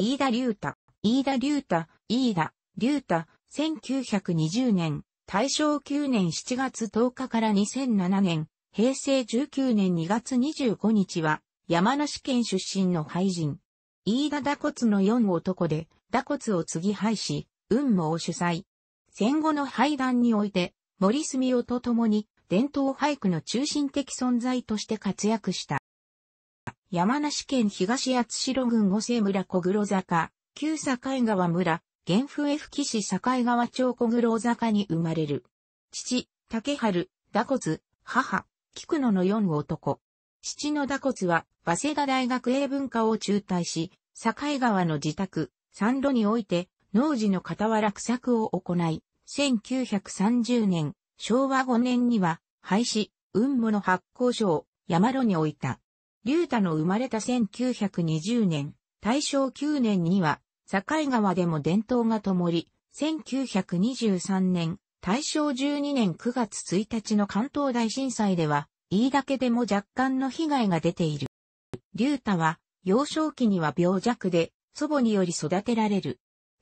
飯田竜太、飯田竜太、飯田竜太、1920年、大正9年7月10日から2007年、平成19年2月25日は、山梨県出身の俳人。飯田打骨の4男で、打骨を継ぎ廃し、運母を主催。戦後の廃談において、森住夫と共に、伝統俳句の中心的存在として活躍した。山梨県東八代郡五世村小黒坂、旧境川村、原府 F 騎士境川町小黒坂に生まれる。父、竹春、打骨、母、菊野の四男。父の打骨は、早稲田大学英文科を中退し、境川の自宅、三路において、農事の傍ら苦作を行い、1930年、昭和5年には、廃止、雲母の発行所を山路に置いた。竜太の生まれた1920年、大正9年には、境川でも伝統が灯り、1923年、大正12年9月1日の関東大震災では、飯だけでも若干の被害が出ている。竜太は、幼少期には病弱で、祖母により育てられる。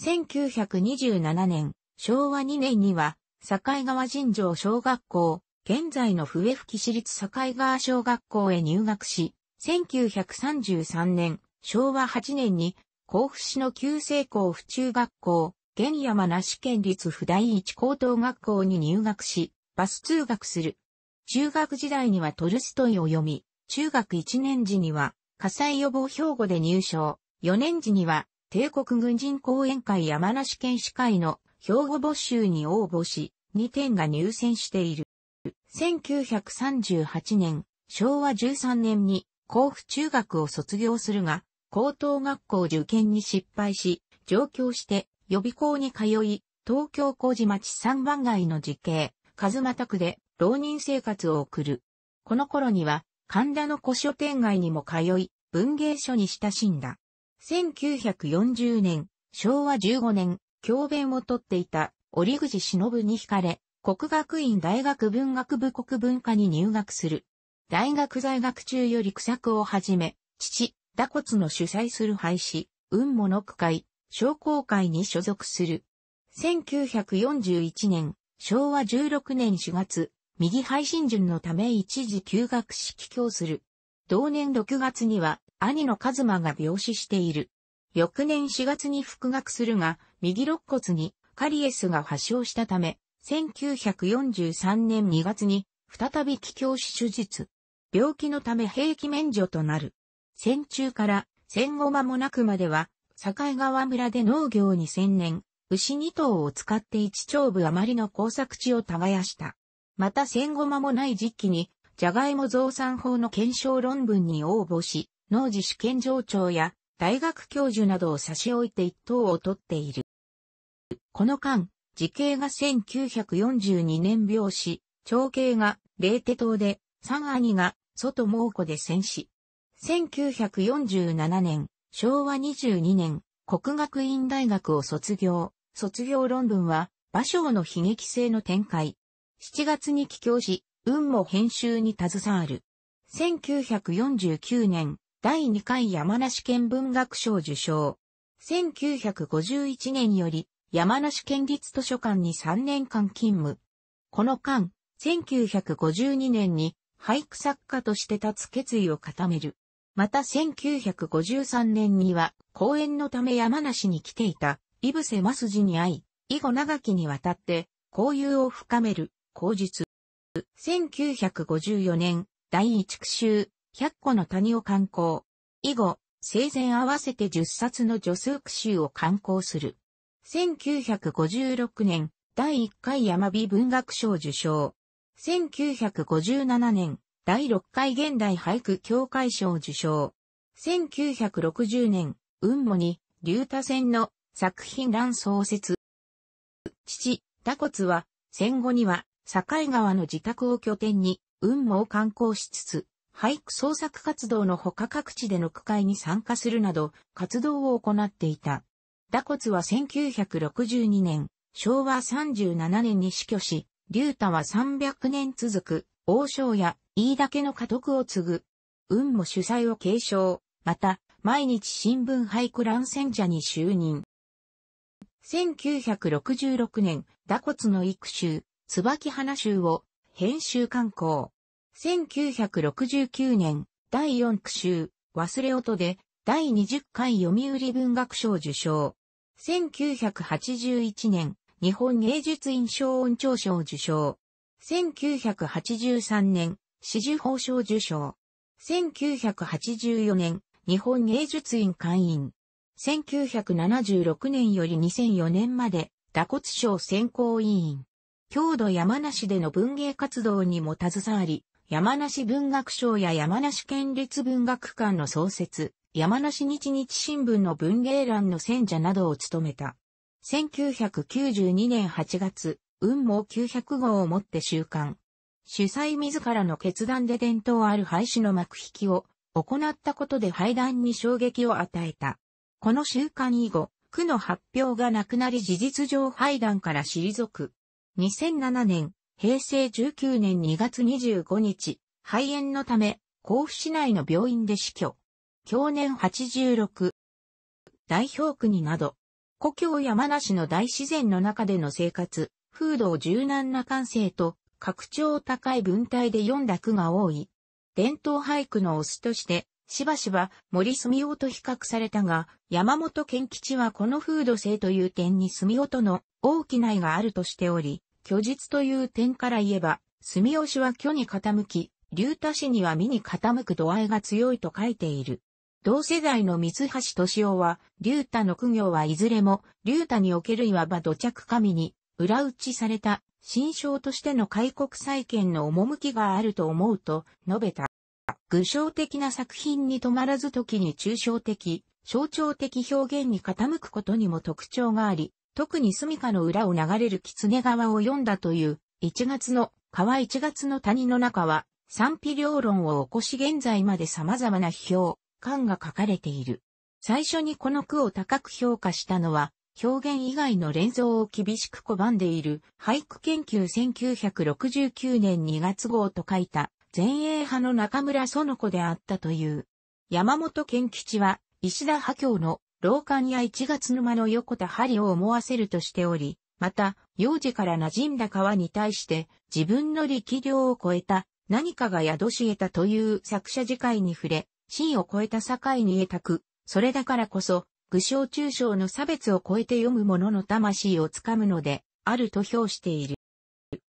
1927年、昭和2年には、境川尋常小学校、現在の笛吹市立境川小学校へ入学し、1933年、昭和8年に、甲府市の旧制高府中学校、現山梨県立府第一高等学校に入学し、バス通学する。中学時代にはトルストイを読み、中学1年時には、火災予防兵庫で入賞、4年時には、帝国軍人講演会山梨県司会の兵庫募集に応募し、2点が入選している。1938年、昭和13年に甲府中学を卒業するが、高等学校受験に失敗し、上京して予備校に通い、東京麹町三番街の時系、和又区で浪人生活を送る。この頃には、神田の古書店街にも通い、文芸書に親しんだ。1940年、昭和15年、教鞭をとっていた折口忍に惹かれ、国学院大学文学部国文科に入学する。大学在学中より苦作をはじめ、父、打骨の主催する廃止、運物の区会、商工会に所属する。1941年、昭和16年4月、右配信順のため一時休学し帰郷する。同年6月には、兄のズ馬が病死している。翌年4月に復学するが、右肋骨にカリエスが発症したため、1943年2月に再び帰郷し手術。病気のため兵器免除となる。戦中から戦後間もなくまでは、境川村で農業に専念、牛二頭を使って一丁部余りの工作地を耕した。また戦後間もない時期に、ジャガイモ増産法の検証論文に応募し、農事試験場長や大学教授などを差し置いて一等を取っている。この間、時計が1942年病死、長兄が霊手党で、三兄が外猛虎で戦死。1947年、昭和22年、国学院大学を卒業。卒業論文は、芭蕉の悲劇性の展開。7月に帰郷し、運も編集に携わる。1949年、第2回山梨県文学賞受賞。1951年より、山梨県立図書館に3年間勤務。この間、1952年に俳句作家として立つ決意を固める。また1953年には、講演のため山梨に来ていた、井伏増次に会い、以後長きにわたって、交友を深める、口述。1954年、第一句集、100個の谷を刊行。以後、生前合わせて10冊の女数句集を刊行する。1956年、第1回山火文学賞受賞。1957年、第6回現代俳句協会賞受賞。1960年、雲母に、竜太戦の作品欄創設。父、コ骨は、戦後には、境川の自宅を拠点に、雲母を観光しつつ、俳句創作活動の他各地での区会に参加するなど、活動を行っていた。打骨は1962年、昭和37年に死去し、竜太は300年続く、王将や飯だけの家督を継ぐ。運も主催を継承。また、毎日新聞俳句乱戦者に就任。1966年、打骨の育集、椿花集を編集刊行。1969年、第四区集、忘れ音で、第20回読売文学賞受賞。1981年、日本芸術院賞恩長賞受賞。1983年、紫綬褒章受賞。1984年、日本芸術院会員。1976年より2004年まで、打骨賞選考委員。郷土山梨での文芸活動にも携わり、山梨文学賞や山梨県立文学館の創設、山梨日日新聞の文芸欄の選者などを務めた。1992年8月、運毛900号をもって収刊。主催自らの決断で伝統ある廃止の幕引きを行ったことで廃談に衝撃を与えた。この週刊以後、区の発表がなくなり事実上廃談から退く。2007年、平成19年2月25日、肺炎のため、甲府市内の病院で死去。去年86、代表区になど、故郷山梨の大自然の中での生活、風土を柔軟な感性と、格調高い文体で読んだ句が多い。伝統俳句のオスとして、しばしば森住夫と比較されたが、山本健吉はこの風土性という点に住夫との大きな意があるとしており、虚実という点から言えば、住吉は虚に傾き、竜太氏には身に傾く度合いが強いと書いている。同世代の三橋敏夫は、竜太の苦行はいずれも、竜太におけるいわば土着神に、裏打ちされた、新章としての開国再建の趣があると思うと述べた。具象的な作品に止まらず時に抽象的、象徴的表現に傾くことにも特徴があり、特に住処の裏を流れる狐川を読んだという、1月の、川1月の谷の中は、賛否両論を起こし現在まで様々な批評、巻が書かれている。最初にこの句を高く評価したのは、表現以外の連想を厳しく拒んでいる俳句研究1969年2月号と書いた前衛派の中村園子であったという。山本健吉は石田波教の老館や1月沼の横田針を思わせるとしており、また、幼児から馴染んだ川に対して自分の力量を超えた何かが宿し得たという作者次回に触れ、真を超えた境に得たく、それだからこそ、具象抽象の差別を超えて読む者の魂をつかむので、あると評している。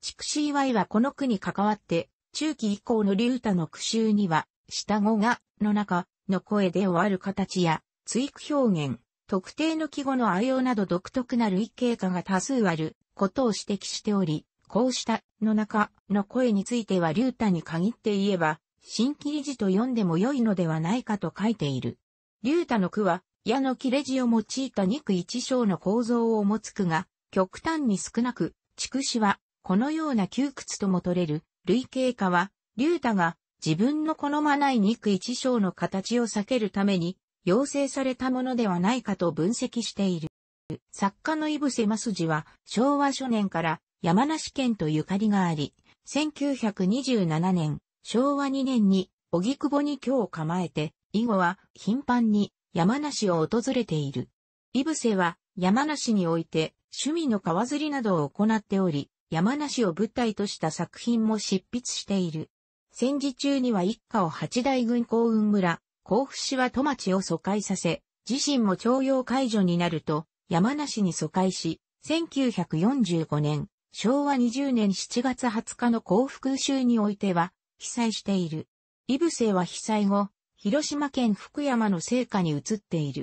畜紫祝いはこの句に関わって、中期以降の竜太の句集には、下語が、の中、の声で終わる形や、追句表現、特定の記号の愛用など独特な類型化が多数あることを指摘しており、こうした、の中、の声については竜太に限って言えば、新切字と読んでも良いのではないかと書いている。竜太の句は、矢の切れ字を用いた肉一章の構造を持つ句が、極端に少なく、畜詞は、このような窮屈とも取れる、類型化は、竜太が、自分の好まない肉一章の形を避けるために、要請されたものではないかと分析している。作家の井伏正筋は、昭和初年から山梨県とゆかりがあり、1927年、昭和2年に荻窪に居を構えて、以後は頻繁に山梨を訪れている。井伏は山梨において趣味の川釣りなどを行っており、山梨を舞台とした作品も執筆している。戦時中には一家を八大軍港運村、甲府市は戸町を疎開させ、自身も徴用解除になると、山梨に疎開し、1945年、昭和20年7月20日の幸福空襲においては、被災している。イブセは被災後、広島県福山の聖火に移っている。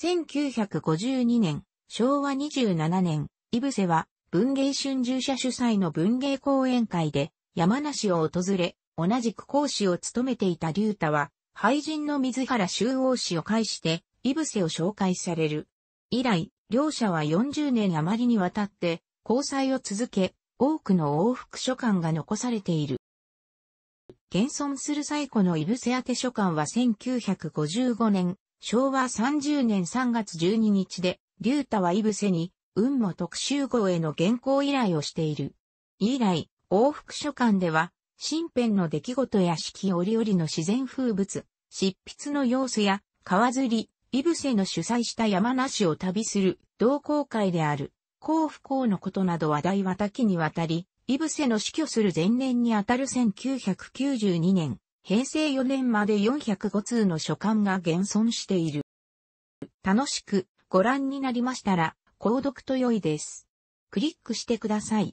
1952年、昭和27年、イブセは文芸春秋社主催の文芸講演会で山梨を訪れ、同じく講師を務めていた竜太は、俳人の水原修王氏を介して、イブセを紹介される。以来、両者は40年余りにわたって、交際を続け、多くの往復書簡が残されている。現存する最古の井伏宛書館は1955年、昭和30年3月12日で、竜太はブセに、雲母特集号への原稿依頼をしている。以来、往復書館では、新編の出来事や四季折々の自然風物、執筆の様子や、川釣り、イブセの主催した山梨を旅する同好会である、幸福校のことなど話題は多岐にわたり、イブセの死去する前年にあたる1992年、平成4年まで405通の書簡が現存している。楽しくご覧になりましたら、購読と良いです。クリックしてください。